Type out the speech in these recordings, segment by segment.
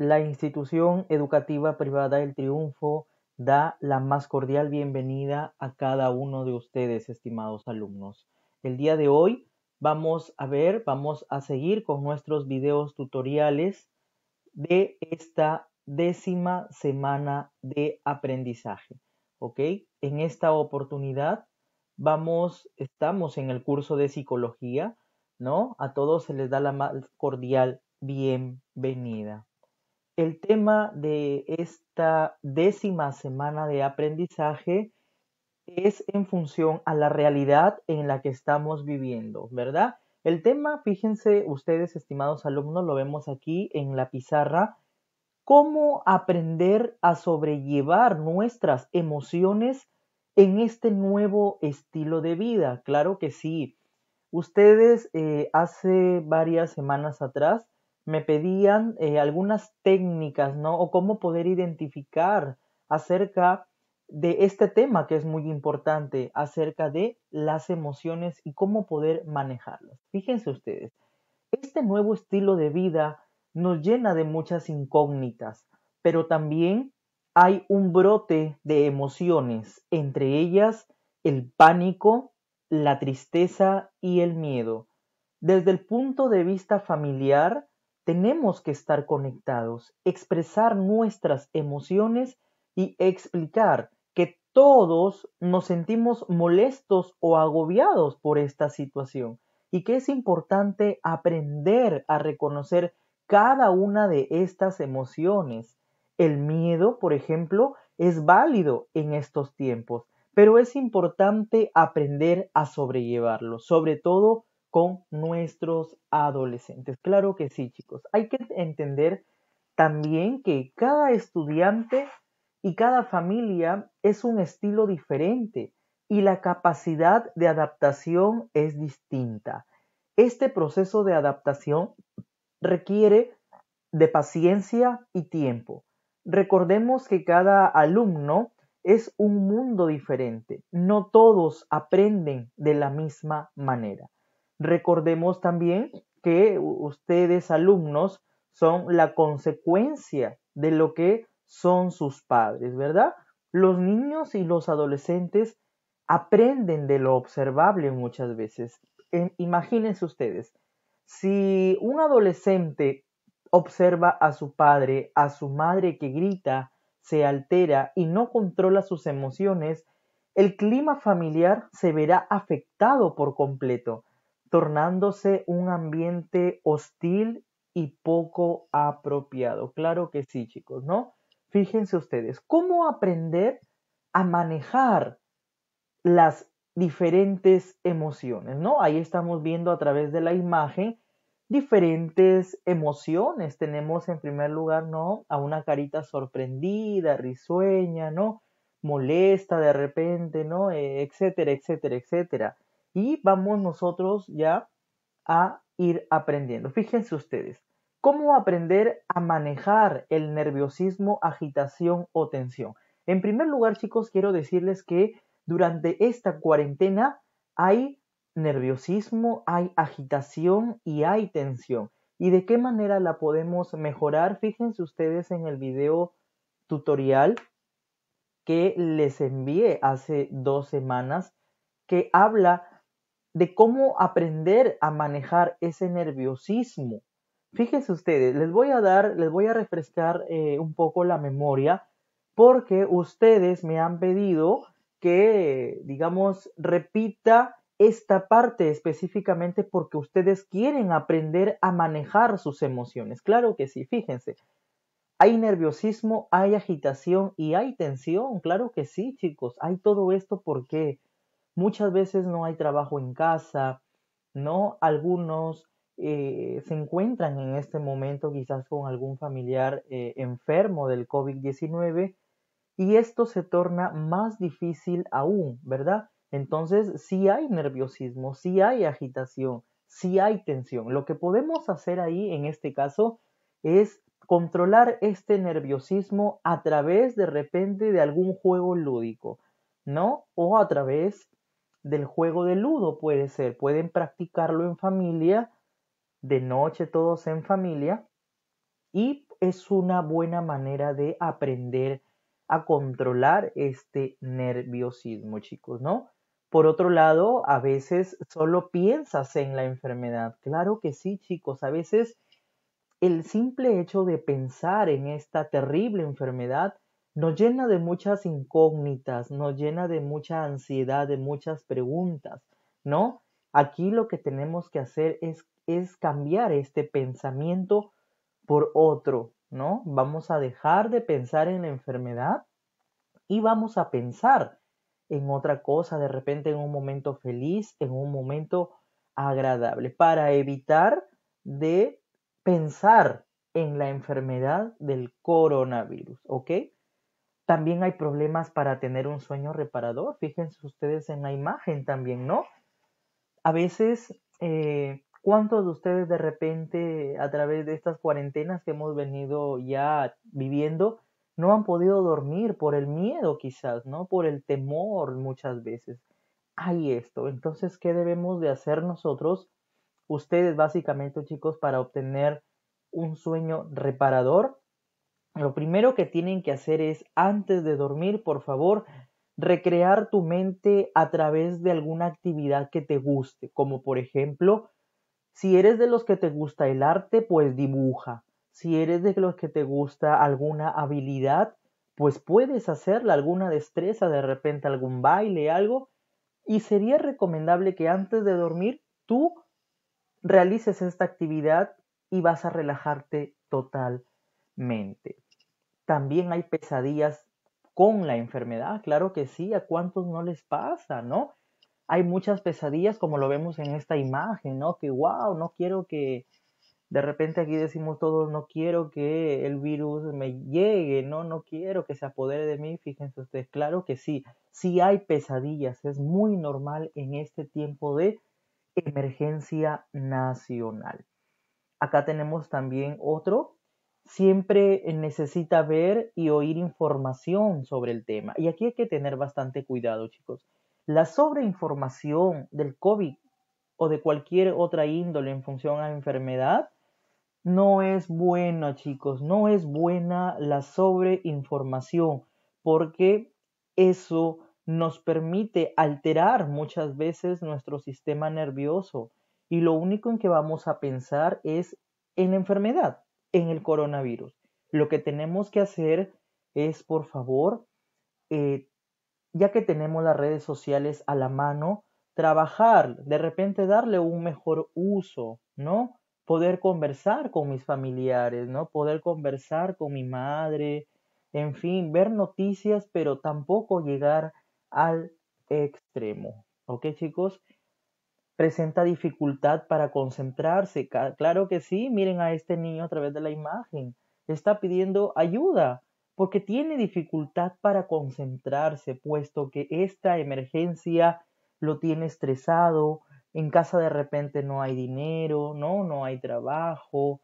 La institución educativa privada El Triunfo da la más cordial bienvenida a cada uno de ustedes, estimados alumnos. El día de hoy vamos a ver, vamos a seguir con nuestros videos tutoriales de esta décima semana de aprendizaje. ¿Ok? En esta oportunidad vamos, estamos en el curso de psicología, ¿no? A todos se les da la más cordial bienvenida. El tema de esta décima semana de aprendizaje es en función a la realidad en la que estamos viviendo, ¿verdad? El tema, fíjense ustedes, estimados alumnos, lo vemos aquí en la pizarra, cómo aprender a sobrellevar nuestras emociones en este nuevo estilo de vida. Claro que sí. Ustedes eh, hace varias semanas atrás me pedían eh, algunas técnicas, ¿no? O cómo poder identificar acerca de este tema que es muy importante, acerca de las emociones y cómo poder manejarlas. Fíjense ustedes, este nuevo estilo de vida nos llena de muchas incógnitas, pero también hay un brote de emociones, entre ellas el pánico, la tristeza y el miedo. Desde el punto de vista familiar, tenemos que estar conectados, expresar nuestras emociones y explicar que todos nos sentimos molestos o agobiados por esta situación y que es importante aprender a reconocer cada una de estas emociones. El miedo, por ejemplo, es válido en estos tiempos, pero es importante aprender a sobrellevarlo, sobre todo nuestros adolescentes. Claro que sí, chicos. Hay que entender también que cada estudiante y cada familia es un estilo diferente y la capacidad de adaptación es distinta. Este proceso de adaptación requiere de paciencia y tiempo. Recordemos que cada alumno es un mundo diferente. No todos aprenden de la misma manera. Recordemos también que ustedes alumnos son la consecuencia de lo que son sus padres, ¿verdad? Los niños y los adolescentes aprenden de lo observable muchas veces. imagínense ustedes, si un adolescente observa a su padre, a su madre que grita, se altera y no controla sus emociones, el clima familiar se verá afectado por completo tornándose un ambiente hostil y poco apropiado. Claro que sí, chicos, ¿no? Fíjense ustedes, ¿cómo aprender a manejar las diferentes emociones, ¿no? Ahí estamos viendo a través de la imagen diferentes emociones. Tenemos en primer lugar, ¿no? A una carita sorprendida, risueña, ¿no? Molesta de repente, ¿no? Eh, etcétera, etcétera, etcétera y vamos nosotros ya a ir aprendiendo. Fíjense ustedes, ¿cómo aprender a manejar el nerviosismo, agitación o tensión? En primer lugar, chicos, quiero decirles que durante esta cuarentena hay nerviosismo, hay agitación y hay tensión. ¿Y de qué manera la podemos mejorar? Fíjense ustedes en el video tutorial que les envié hace dos semanas que habla de cómo aprender a manejar ese nerviosismo. Fíjense ustedes, les voy a dar, les voy a refrescar eh, un poco la memoria porque ustedes me han pedido que, digamos, repita esta parte específicamente porque ustedes quieren aprender a manejar sus emociones. Claro que sí, fíjense. Hay nerviosismo, hay agitación y hay tensión. Claro que sí, chicos. Hay todo esto porque Muchas veces no hay trabajo en casa, ¿no? Algunos eh, se encuentran en este momento quizás con algún familiar eh, enfermo del COVID-19 y esto se torna más difícil aún, ¿verdad? Entonces, sí hay nerviosismo, sí hay agitación, sí hay tensión. Lo que podemos hacer ahí en este caso es controlar este nerviosismo a través de repente de algún juego lúdico, ¿no? O a través del juego de ludo puede ser. Pueden practicarlo en familia, de noche todos en familia, y es una buena manera de aprender a controlar este nerviosismo, chicos, ¿no? Por otro lado, a veces solo piensas en la enfermedad. Claro que sí, chicos, a veces el simple hecho de pensar en esta terrible enfermedad nos llena de muchas incógnitas, nos llena de mucha ansiedad, de muchas preguntas, ¿no? Aquí lo que tenemos que hacer es, es cambiar este pensamiento por otro, ¿no? Vamos a dejar de pensar en la enfermedad y vamos a pensar en otra cosa, de repente en un momento feliz, en un momento agradable, para evitar de pensar en la enfermedad del coronavirus, ¿ok? También hay problemas para tener un sueño reparador. Fíjense ustedes en la imagen también, ¿no? A veces, eh, ¿cuántos de ustedes de repente a través de estas cuarentenas que hemos venido ya viviendo no han podido dormir por el miedo quizás, ¿no? Por el temor muchas veces. Hay esto. Entonces, ¿qué debemos de hacer nosotros, ustedes básicamente chicos, para obtener un sueño reparador? Lo primero que tienen que hacer es, antes de dormir, por favor, recrear tu mente a través de alguna actividad que te guste, como por ejemplo, si eres de los que te gusta el arte, pues dibuja. Si eres de los que te gusta alguna habilidad, pues puedes hacerla, alguna destreza, de repente algún baile, algo. Y sería recomendable que antes de dormir tú realices esta actividad y vas a relajarte totalmente. También hay pesadillas con la enfermedad, claro que sí, a cuántos no les pasa, ¿no? Hay muchas pesadillas como lo vemos en esta imagen, ¿no? Que wow, no quiero que de repente aquí decimos todos, no quiero que el virus me llegue, no, no quiero que se apodere de mí, fíjense ustedes, claro que sí, sí hay pesadillas, es muy normal en este tiempo de emergencia nacional. Acá tenemos también otro siempre necesita ver y oír información sobre el tema. Y aquí hay que tener bastante cuidado, chicos. La sobreinformación del COVID o de cualquier otra índole en función a la enfermedad no es buena, chicos. No es buena la sobreinformación porque eso nos permite alterar muchas veces nuestro sistema nervioso y lo único en que vamos a pensar es en la enfermedad en el coronavirus. Lo que tenemos que hacer es, por favor, eh, ya que tenemos las redes sociales a la mano, trabajar, de repente darle un mejor uso, ¿no? Poder conversar con mis familiares, ¿no? Poder conversar con mi madre, en fin, ver noticias, pero tampoco llegar al extremo, ¿ok chicos? presenta dificultad para concentrarse. Claro que sí, miren a este niño a través de la imagen. Está pidiendo ayuda porque tiene dificultad para concentrarse, puesto que esta emergencia lo tiene estresado, en casa de repente no hay dinero, no, no hay trabajo,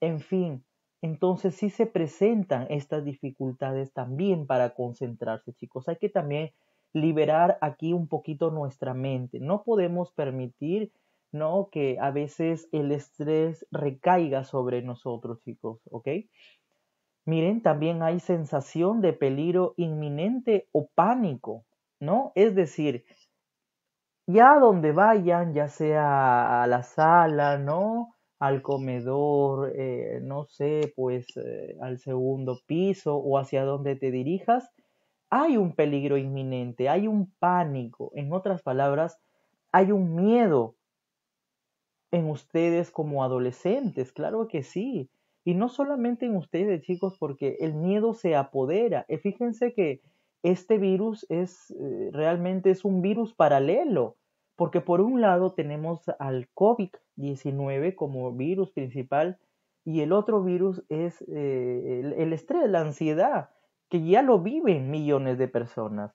en fin. Entonces sí se presentan estas dificultades también para concentrarse, chicos. Hay que también liberar aquí un poquito nuestra mente. No podemos permitir ¿no? que a veces el estrés recaiga sobre nosotros, chicos, ¿ok? Miren, también hay sensación de peligro inminente o pánico, ¿no? Es decir, ya donde vayan, ya sea a la sala, ¿no? Al comedor, eh, no sé, pues eh, al segundo piso o hacia donde te dirijas, hay un peligro inminente, hay un pánico, en otras palabras, hay un miedo en ustedes como adolescentes, claro que sí. Y no solamente en ustedes, chicos, porque el miedo se apodera. Y fíjense que este virus es eh, realmente es un virus paralelo, porque por un lado tenemos al COVID-19 como virus principal y el otro virus es eh, el estrés, la ansiedad ya lo viven millones de personas.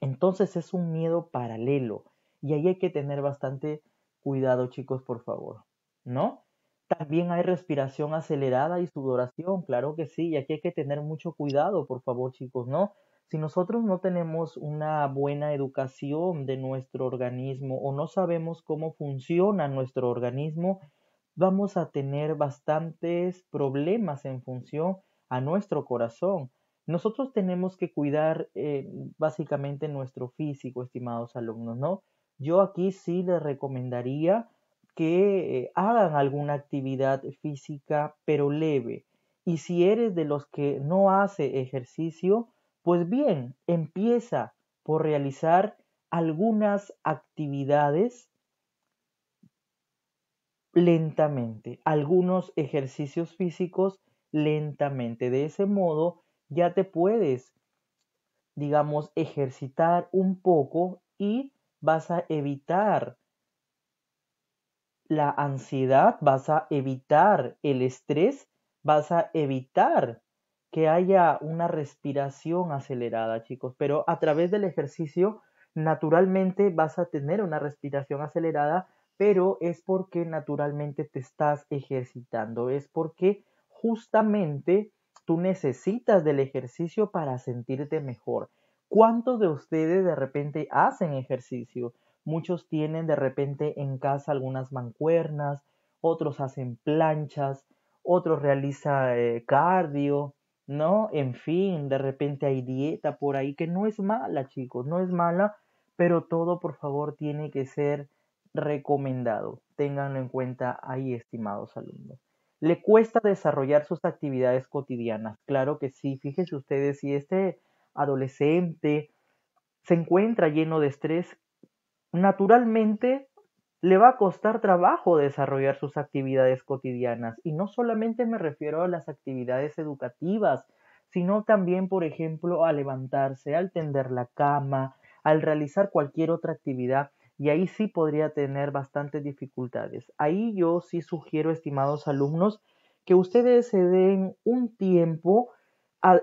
Entonces es un miedo paralelo y ahí hay que tener bastante cuidado, chicos, por favor, ¿no? También hay respiración acelerada y sudoración, claro que sí, y aquí hay que tener mucho cuidado, por favor, chicos, ¿no? Si nosotros no tenemos una buena educación de nuestro organismo o no sabemos cómo funciona nuestro organismo, vamos a tener bastantes problemas en función a nuestro corazón, nosotros tenemos que cuidar eh, básicamente nuestro físico, estimados alumnos, ¿no? Yo aquí sí les recomendaría que eh, hagan alguna actividad física pero leve. Y si eres de los que no hace ejercicio, pues bien, empieza por realizar algunas actividades lentamente, algunos ejercicios físicos lentamente. De ese modo, ya te puedes, digamos, ejercitar un poco y vas a evitar la ansiedad, vas a evitar el estrés, vas a evitar que haya una respiración acelerada, chicos. Pero a través del ejercicio, naturalmente vas a tener una respiración acelerada, pero es porque naturalmente te estás ejercitando, es porque justamente Tú necesitas del ejercicio para sentirte mejor. ¿Cuántos de ustedes de repente hacen ejercicio? Muchos tienen de repente en casa algunas mancuernas, otros hacen planchas, otros realizan eh, cardio, ¿no? En fin, de repente hay dieta por ahí que no es mala, chicos, no es mala, pero todo por favor tiene que ser recomendado. Ténganlo en cuenta ahí, estimados alumnos le cuesta desarrollar sus actividades cotidianas. Claro que sí, fíjense ustedes, si este adolescente se encuentra lleno de estrés, naturalmente le va a costar trabajo desarrollar sus actividades cotidianas. Y no solamente me refiero a las actividades educativas, sino también, por ejemplo, a levantarse, al tender la cama, al realizar cualquier otra actividad y ahí sí podría tener bastantes dificultades. Ahí yo sí sugiero, estimados alumnos, que ustedes se den un tiempo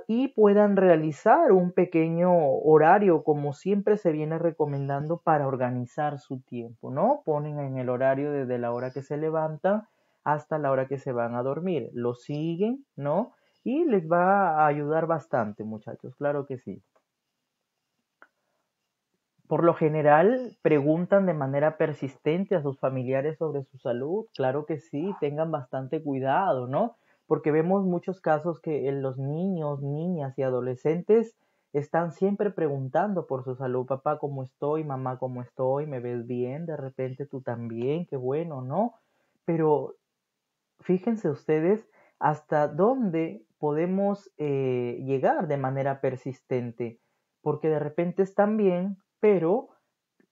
y puedan realizar un pequeño horario, como siempre se viene recomendando para organizar su tiempo, ¿no? Ponen en el horario desde la hora que se levanta hasta la hora que se van a dormir. Lo siguen, ¿no? Y les va a ayudar bastante, muchachos, claro que sí. Por lo general, preguntan de manera persistente a sus familiares sobre su salud. Claro que sí, tengan bastante cuidado, ¿no? Porque vemos muchos casos que eh, los niños, niñas y adolescentes están siempre preguntando por su salud. Papá, ¿cómo estoy? Mamá, ¿cómo estoy? ¿Me ves bien? De repente tú también, qué bueno, ¿no? Pero fíjense ustedes hasta dónde podemos eh, llegar de manera persistente, porque de repente están bien, pero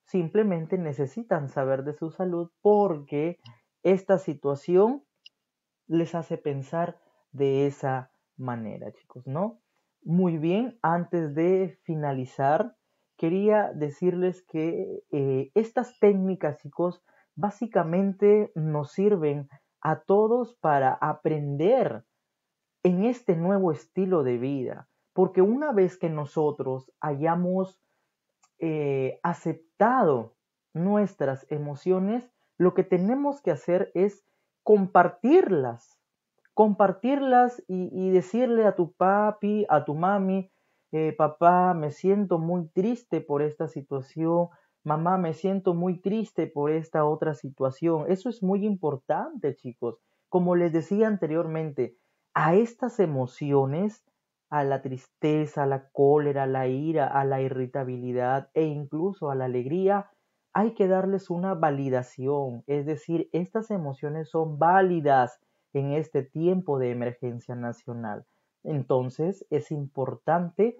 simplemente necesitan saber de su salud porque esta situación les hace pensar de esa manera, chicos, ¿no? Muy bien, antes de finalizar, quería decirles que eh, estas técnicas, chicos, básicamente nos sirven a todos para aprender en este nuevo estilo de vida, porque una vez que nosotros hayamos eh, aceptado nuestras emociones, lo que tenemos que hacer es compartirlas, compartirlas y, decirle a tu papi, a tu mami, eh, papá, me siento muy triste por esta situación, mamá, me siento muy triste por esta otra situación. Eso es muy importante, chicos. Como les decía anteriormente, a estas emociones a la tristeza, a la cólera, a la ira, a la irritabilidad e incluso a la alegría, hay que darles una validación, es decir, estas emociones son válidas en este tiempo de emergencia nacional. Entonces, es importante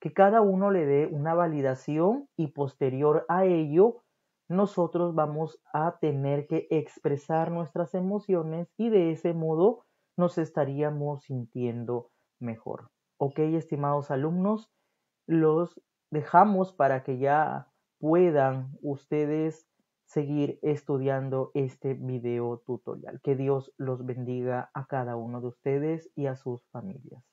que cada uno le dé una validación y posterior a ello, nosotros vamos a tener que expresar nuestras emociones y de ese modo nos estaríamos sintiendo mejor. Ok, estimados alumnos, los dejamos para que ya puedan ustedes seguir estudiando este video tutorial. Que Dios los bendiga a cada uno de ustedes y a sus familias.